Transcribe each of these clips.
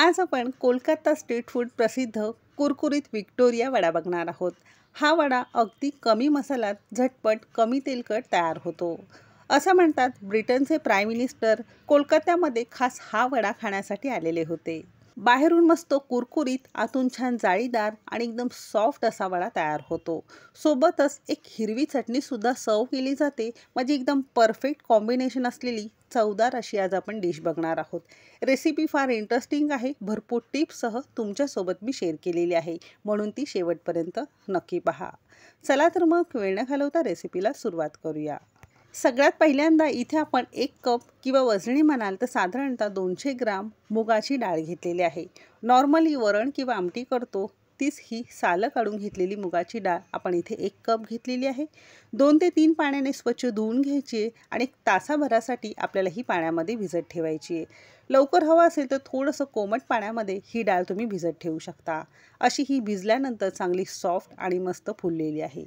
आज आपण Kolkata street food प्रसिद्ध कुरकुरीत विक्टोरिया वडा बघणार आहोत हा वडा अगदी कमी मसाल्यात झटपट कमी तेलकट तयार होतो असं म्हणतात ब्रिटनचे प्राईम मिनिस्टर कोलकात्यामध्ये खास हा वडा खाण्यासाठी आलेले होते बाहेरून मस्त कुरकुरीत आतून छान जाळीदार आणि एकदम सॉफ्ट असा वडा तयार होतो सोबतच एक हिरवी चटणीसुद्धा सर्व केली जाते म्हणजे एकदम परफेक्ट कॉम्बिनेशन असलेली चवदार अशी आज आपण डिश बघणार आहोत रेसिपी फार इंटरेस्टिंग आहे भरपूर टिप्ससह तुमच्यासोबत मी शेअर केलेली आहे म्हणून ती शेवटपर्यंत नक्की पहा चला तर मग वेळ न घालवता रेसिपीला सुरुवात करूया सगळ्यात पहिल्यांदा इथे आपण एक कप किंवा वजणी म्हणाल तर साधारणतः दोनशे ग्राम मुगाची डाळ घेतलेली आहे नॉर्मली वरण किंवा आमटी करतो नुकतीच ही सालं काढून घेतलेली मुगाची डाळ आपण इथे एक कप घेतलेली आहे दोन ते तीन पाण्याने स्वच्छ धुवून घ्यायची आहे आणि तासाभरासाठी आपल्याला ही पाण्यामध्ये भिजत ठेवायची आहे लवकर हवं असेल तर थोडंसं कोमट पाण्यामध्ये ही डाळ तुम्ही भिजत ठेवू शकता अशी ही भिजल्यानंतर चांगली सॉफ्ट आणि मस्त फुललेली आहे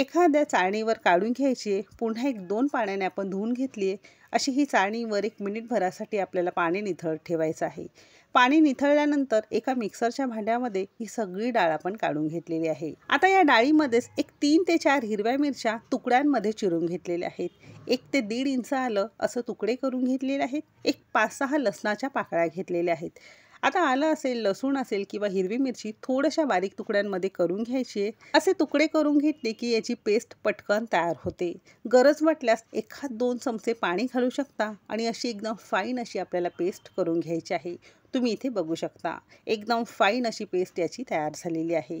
एखाद्या चाळणीवर काढून घ्यायची आहे पुन्हा एक दोन पाण्याने आपण धुवून घेतली आहे अशी ही चाळणीवर एक मिनिटभरासाठी आपल्याला पाणी निथळ ठेवायचं आहे पाणी निथळल्यानंतर एका मिक्सरच्या भांड्यामध्ये ही सगळी डाळ आपण काढून घेतलेली आहे आता या डाळीमध्येच एक तीन ते चार हिरव्या मिरच्या तुकड्यांमध्ये चिरून घेतलेल्या आहेत एक ते दीड इंच आलं असं तुकडे करून घेतलेले आहेत एक पाच सहा लसणाच्या पाकळ्या घेतलेल्या आहेत आता आलं असेल लसूण असेल किंवा हिरवी मिरची थोड्याशा बारीक तुकड्यांमध्ये करून घ्यायची आहे असे तुकडे करून घेतले की याची पेस्ट पटकन तयार होते गरज वाटल्यास एखाद दोन चमचे पाणी घालू शकता आणि अशी एकदम फाईन अशी आपल्याला पेस्ट करून घ्यायची आहे तुम्ही इथे बघू शकता एकदम फाईन अशी पेस्ट याची तयार झालेली आहे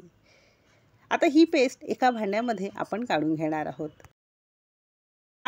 आता ही पेस्ट एका भांड्यामध्ये आपण काढून घेणार आहोत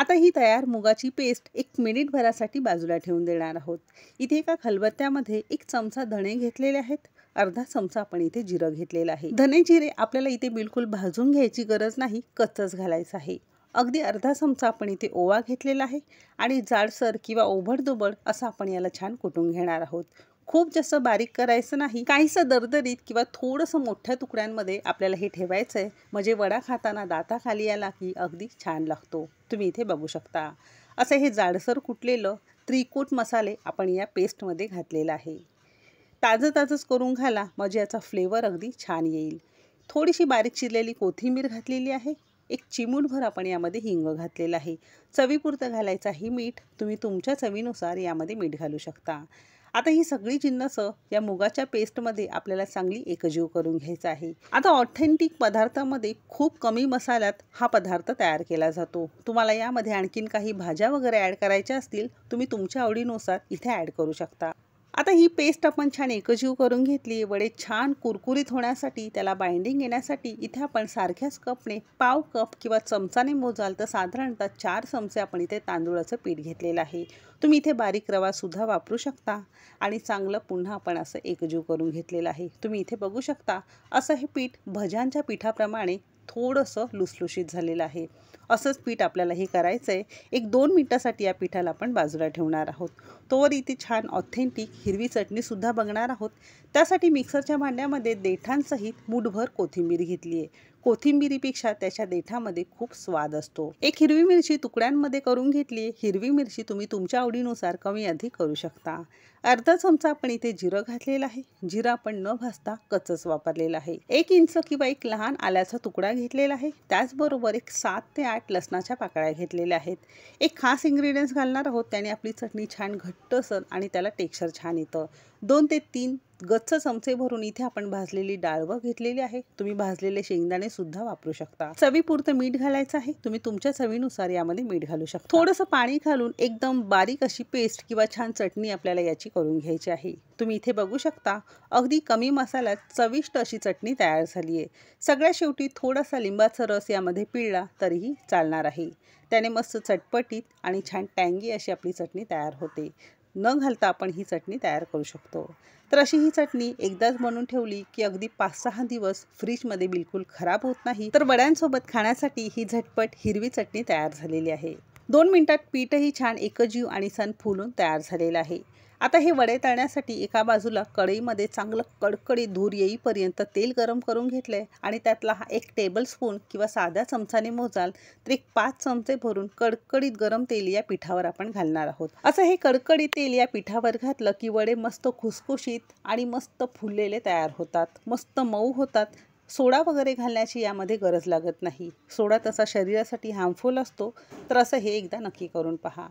आता ही तयार मुगाची पेस्ट एक भरासाठी बाजूला ठेवून देणार आहोत इथे एका खलबत्त्यामध्ये एक चमचा धणे घेतलेले आहेत अर्धा चमचा आपण इथे जिरं घेतलेला आहे धने जिरे आपल्याला इथे बिलकुल भाजून घ्यायची गरज नाही कच्चच घालायचं आहे अगदी अर्धा चमचा आपण इथे ओवा घेतलेला आहे आणि जाडसर किंवा दुबड असं आपण याला छान कुटून घेणार आहोत खूप जास्त बारीक करायचं नाही काहीसं दरदरीत किंवा थोडंसं मोठ्या तुकड्यांमध्ये आपल्याला हे ठेवायचं आहे म्हणजे वडा खाताना दाताखाली आला की अगदी छान लागतो तुम्ही इथे बघू शकता असं हे जाडसर कुटलेलं त्रिकोट मसाले आपण या पेस्टमध्ये घातलेलं आहे ताजं ताजंच करून घाला म्हणजे याचा फ्लेवर अगदी छान येईल थोडीशी बारीक चिरलेली कोथिंबीर घातलेली आहे एक चिमूटभर आपण यामध्ये हिंग घातलेलं आहे चवीपुरतं घालायचं ही मीठ तुम्ही तुमच्या चवीनुसार यामध्ये मीठ घालू शकता आता ही सगळी जिन्नस या मुगाच्या पेस्टमध्ये आपल्याला चांगली एकजीव करून घ्यायचं आहे आता ऑथेंटिक पदार्थामध्ये खूप कमी मसाल्यात हा पदार्थ तयार केला जातो तुम्हाला यामध्ये आणखीन काही भाज्या वगैरे ॲड करायच्या असतील तुम्ही तुमच्या आवडीनुसार इथे ॲड करू शकता आता ही पेस्ट आपण छान एकजीव करून घेतली वडे छान कुरकुरीत होण्यासाठी त्याला बाइंडिंग येण्यासाठी इथे आपण सारख्याच कपने पाव कप किंवा चमचाने मोजाल तर साधारणतः चार चमचे आपण इथे तांदूळाचं पीठ घेतलेलं आहे तुम्ही इथे बारीक रवासुद्धा वापरू शकता आणि चांगलं पुन्हा आपण असं एकजीव करून घेतलेलं आहे तुम्ही इथे बघू शकता असं हे पीठ भज्यांच्या पिठाप्रमाणे थोडंसं लुसलुशीत झालेलं आहे असंच पीठ आपल्याला हे करायचं आहे एक दोन मिनटासाठी या पिठाला आपण बाजूला ठेवणार आहोत तोवर इथे छान ऑथेंटिक हिरवी चटणीसुद्धा बघणार आहोत त्यासाठी मिक्सरच्या भांड्यामध्ये देठांसहित मुठभर कोथिंबीर घेतली आहे कोथिंबिरीपेक्षा त्याच्या देठामध्ये खूप स्वाद असतो एक हिरवी मिरची तुकड्यांमध्ये करून घेतली आहे हिरवी मिरची तुम्ही तुमच्या आवडीनुसार कमी अधिक करू शकता अर्धा चमचा आपण इथे जिरं घातलेला आहे जिरं आपण न भाजता कचच वापरलेला आहे एक इंच किंवा एक लहान आल्याचा तुकडा घेतलेला आहे त्याचबरोबर एक सात ते आठ फॅट लसणाच्या पाकळ्या घेतलेल्या आहेत एक खास इंग्रेडियंट्स घालणार आहोत त्याने आपली चटणी छान घट्ट सन आणि त्याला टेक्स्चर छान येतं दोन ते तीन गच्च चमचे भरून इथे आपण भाजलेली डाळ व घेतलेली आहे तुम्ही भाजलेले शेंगदाणे सुद्धा वापरू शकता चवीपुरतं मीठ घालायचं आहे तुम्ही तुमच्या चवीनुसार यामध्ये मीठ घालू शकता थोडंसं पाणी घालून एकदम बारीक अशी पेस्ट किंवा छान चटणी आपल्याला याची करून घ्यायची आहे तुम्ही इथे बघू शकता अगदी कमी मसाल्यात चविष्ट अशी चटणी तयार झाली आहे सगळ्या शेवटी थोडासा लिंबाचा रस यामध्ये पिळला तरीही चालणार आहे त्याने मस्त चटपटीत आणि छान टँगी अशी आपली चटणी तयार होते न घालता आपण ही चटणी तयार करू शकतो तर अशी ही चटणी एकदाच बनवून ठेवली की अगदी पाच सहा दिवस फ्रीजमध्ये बिलकुल खराब होत नाही तर वड्यांसोबत खाण्यासाठी ही झटपट हिरवी चटणी तयार झालेली आहे दोन मिनिटात पीठही छान एकजीव आणि सण फुलून तयार झालेलं आहे आता हे वडे तळण्यासाठी एका बाजूला कढईमध्ये चांगलं कडकडीत धूर येईपर्यंत तेल गरम करून घेतलंय आणि त्यातला हा एक टेबलस्पून किंवा साध्या चमचाने मोजाल तर एक पाच चमचे भरून कडकडीत गरम तेल या पिठावर आपण घालणार आहोत असं हे कडकडीत तेल या पिठावर घातलं की वडे मस्त खुसखुशीत आणि मस्त फुललेले तयार होतात मस्त मऊ होतात सोडा वगैरे घालण्याची यामध्ये गरज लागत नाही सोडा तसा शरीरासाठी हार्मफुल असतो तर असं हे एकदा नक्की करून पहा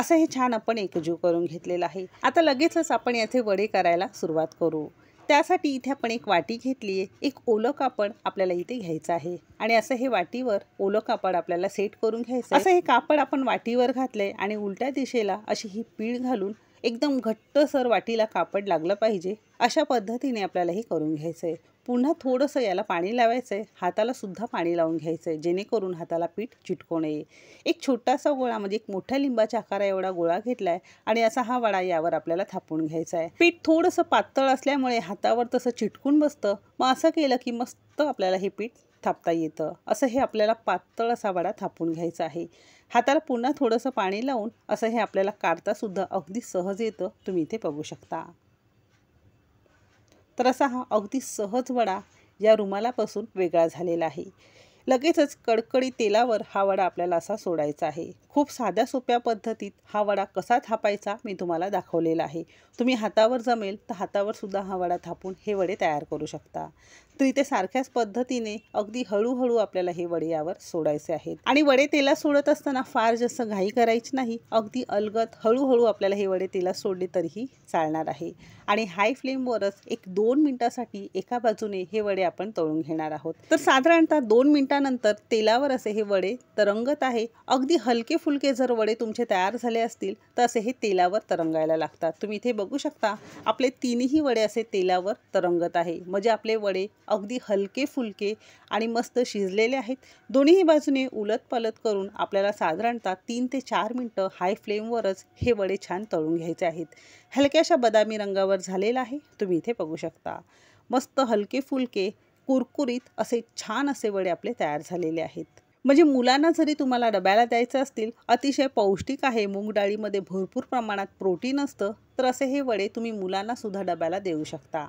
असं हे छान आपण एकजीव करून घेतलेलं आहे आता लगेचच आपण याचे वडे करायला सुरुवात करू त्यासाठी इथे आपण एक वाटी घेतली आहे एक ओलं कापड आपल्याला इथे घ्यायचं आहे आणि असं हे वाटीवर ओलं कापड आपल्याला सेट करून घ्यायचं असं हे कापड आपण वाटीवर घातलंय आणि उलट्या दिशेला अशी ही पीळ घालून एकदम घट्टसर वाटीला कापड लागलं पाहिजे अशा पद्धतीने आपल्याला हे करून घ्यायचं आहे पुन्हा थोडंसं याला पाणी लावायचं आहे हातालासुद्धा पाणी लावून घ्यायचं आहे जेणेकरून हाताला पीठ चिटकू नये एक छोटासा गोळा म्हणजे एक मोठ्या लिंबाच्या आकारा एवढा गोळा घेतला आहे आणि असा हा वडा यावर आपल्याला थापून घ्यायचा आहे पीठ थोडंसं पातळ असल्यामुळे हातावर तसं चिटकून बसतं मग असं केलं की मस्त आपल्याला हे पीठ थापता येतं असं हे आपल्याला पातळ असा वडा थापून घ्यायचा आहे हाताला पुन्हा थोडंसं पाणी लावून असं हे आपल्याला काढतासुद्धा अगदी सहज येतं तुम्ही इथे बघू शकता तर असा हा अगदी सहज वडा या रुमालापासून वेगळा झालेला आहे लगेचच कडकडी तेलावर हा वडा आपल्याला असा सोडायचा आहे खूप साध्या सोप्या पद्धतीत हा वडा कसा थापायचा मी तुम्हाला दाखवलेला आहे तुम्ही हातावर जमेल तर हातावर सुद्धा हा वडा थापून हे वडे तयार करू शकता तर इथे सारख्याच पद्धतीने अगदी हळूहळू आपल्याला हे वडे यावर सोडायचे आहेत आणि वडे तेला सोडत असताना फार जास्त घाई करायची नाही अगदी अलगत हळूहळू आपल्याला हे वडे तेला सोडले तरीही चालणार आहे आणि हाय फ्लेमवरच एक दोन मिनटासाठी एका बाजूने हे वडे आपण तळून घेणार आहोत तर साधारणतः दोन मिनिटानंतर तेलावर असे हे वडे तरंगत आहे अगदी हलके फुलके जर वडे तुमचे तयार झाले असतील तर असे हे तेलावर तरंगायला लागतात तुम्ही इथे बघू शकता आपले तीनही वडे असे तेलावर तरंगत आहे म्हणजे आपले वडे अगदी हलके फुलके आणि मस्त शिजलेले आहेत दोन्ही बाजूने उलत पलत करून आपल्याला साधारणतः तीन ते चार मिनटं हाय फ्लेमवरच हे वडे छान तळून घ्यायचे आहेत हलक्याशा बदामी रंगावर झालेला आहे तुम्ही इथे बघू शकता मस्त हलके फुलके कुरकुरीत असे छान असे वडे आपले तयार झालेले आहेत म्हणजे मुलांना जरी तुम्हाला डब्याला द्यायचं असतील अतिशय पौष्टिक आहे मूग डाळीमध्ये भरपूर प्रमाणात प्रोटीन असतं तर असे हे वडे तुम्ही मुलांनासुद्धा डब्याला देऊ शकता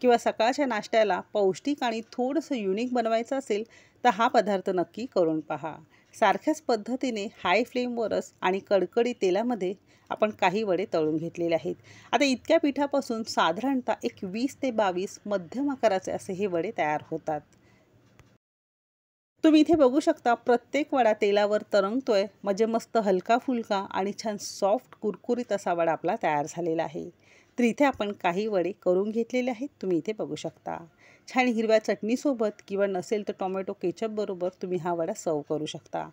किंवा सकाळच्या नाश्त्याला पौष्टिक आणि थोडंसं युनिक बनवायचं असेल तर हा पदार्थ नक्की करून पहा सारख्याच पद्धतीने हाय फ्लेमवरच आणि कडकडी तेलामध्ये आपण काही वडे तळून घेतलेले आहेत आता इतक्या पिठापासून साधारणतः एक वीस ते बावीस मध्यम आकाराचे असे हे वडे तयार होतात तुम्ही इथे बघू शकता प्रत्येक वडा तेलावर तरंगतोय म्हणजे मस्त हलका फुलका आणि छान सॉफ्ट कुरकुरीत असा वडा आपला तयार झालेला आहे तर इथे आपण काही वडे करून घेतलेले आहेत तुम्ही इथे बघू शकता छान हिरव्या चटणीसोबत किंवा नसेल तर टोमॅटो केचपबरोबर तुम्ही हा वडा सर्व करू शकता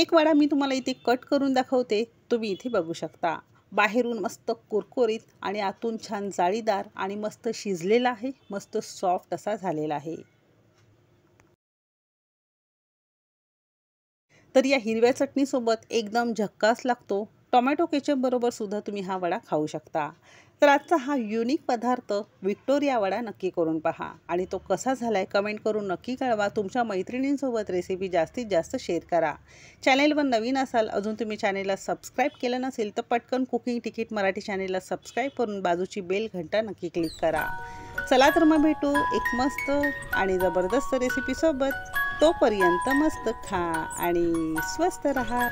एक वडा मी तुम्हाला इथे कट करून दाखवते तुम्ही इथे बघू शकता बाहेरून मस्त कुरकुरीत आणि आतून छान जाळीदार आणि मस्त शिजलेला आहे मस्त सॉफ्ट असा झालेला आहे तर या हिरव्या चटणीसोबत एकदम झक्कास लागतो टोमॅटो केचपबरोबर सुद्धा तुम्ही हा वडा खाऊ शकता तर आजचा हा युनिक पदार्थ विक्टोरिया वडा नक्की करून पहा आणि तो कसा झाला आहे कमेंट करून नक्की कळवा तुमच्या मैत्रिणींसोबत रेसिपी जास्तीत जास्त शेअर करा चॅनेलवर नवीन असाल अजून तुम्ही चॅनेलला सबस्क्राईब केलं नसेल तर पटकन कुकिंग तिकीट मराठी चॅनेलला सबस्क्राईब करून बाजूची बेल घंटा नक्की क्लिक करा चला तर मग भेटू एक मस्त आणि जबरदस्त रेसिपीसोबत तोपर्यंत मस्त खा आणि स्वस्त रहा